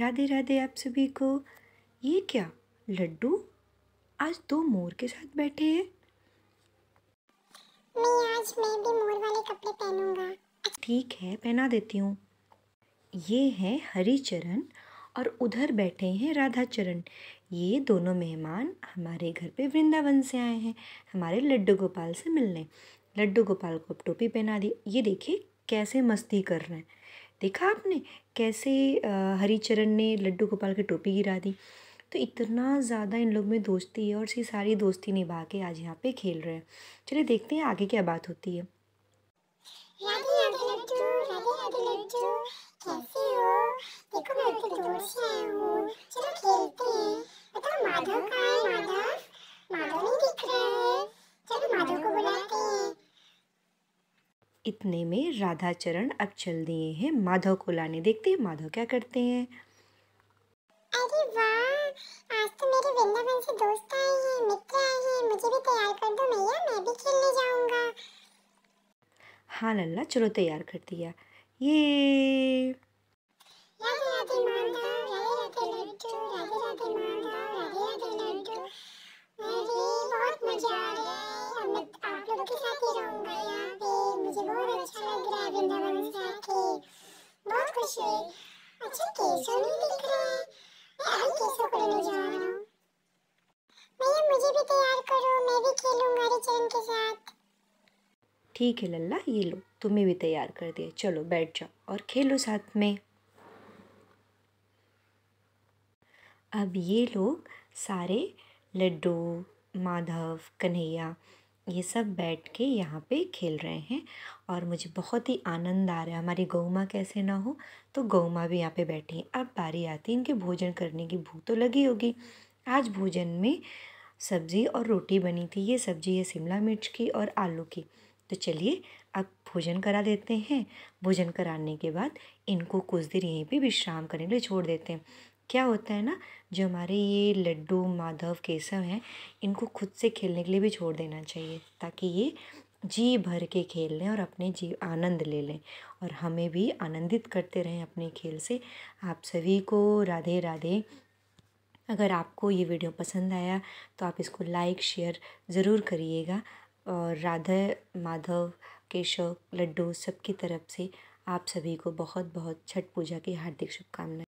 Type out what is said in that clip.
राधे राधे आप सभी को ये क्या लड्डू आज दो मोर के साथ बैठे हैं मैं आज मैं भी मोर वाले कपड़े पहनूंगा ठीक है पहना देती हूँ ये है हरिचरण और उधर बैठे हैं राधा चरण ये दोनों मेहमान हमारे घर पे वृंदावन से आए हैं हमारे लड्डू गोपाल से मिलने लड्डू गोपाल को टोपी पहना दी ये देखिए कैसे मस्ती कर रहे हैं देखा आपने कैसे हरिचरण ने लड्डू गोपाल की टोपी गिरा दी तो इतना ज़्यादा इन लोग में दोस्ती है और ये सारी दोस्ती निभा के आज यहाँ पे खेल रहे हैं चलिए देखते हैं आगे क्या बात होती है कैसे हो देखो मैं चलो खेलते हैं बताओ माधव इतने में राधा चरण अब चल दिए हैं माधव को लाने देखते हैं माधव क्या करते हैं अरे वाह आज तो मेरे वृंदावन से दोस्त आए हैं मित्र आए हैं मुझे भी तैयार कर दो मैया मैं भी खेलने जाऊंगा हाँ लल्ला चलो तैयार कर दिया ये राधे राधे माधव राधे राधे लड्डू राधे राधे माधव खुश अच्छा नहीं दिख रहा है मैं को लेने जा रहा हूँ भैया मुझे भी तैयार करो मैं भी खेलूंगा के साथ ठीक है लल्ला ये लो तुम्हें भी तैयार कर दिया चलो बैठ जाओ और खेलो साथ में अब ये लोग सारे लड्डू माधव कन्हैया ये सब बैठ के यहाँ पे खेल रहे हैं और मुझे बहुत ही आनंद आ रहा है हमारी गौ माँ कैसे ना हो तो गौ माँ भी यहाँ पे बैठी है अब बारी आती है इनके भोजन करने की भूख तो लगी होगी आज भोजन में सब्ज़ी और रोटी बनी थी ये सब्ज़ी है शिमला मिर्च की और आलू की तो चलिए अब भोजन करा देते हैं भोजन कराने के बाद इनको कुछ देर यहीं पे विश्राम करने के लिए छोड़ देते हैं क्या होता है ना जो हमारे ये लड्डू माधव केसव हैं इनको खुद से खेलने के लिए भी छोड़ देना चाहिए ताकि ये जी भर के खेल लें और अपने जी आनंद ले लें और हमें भी आनंदित करते रहें अपने खेल से आप सभी को राधे राधे अगर आपको ये वीडियो पसंद आया तो आप इसको लाइक शेयर ज़रूर करिएगा और राधा माधव केशव लड्डू सबकी तरफ से आप सभी को बहुत बहुत छठ पूजा की हार्दिक शुभकामनाएं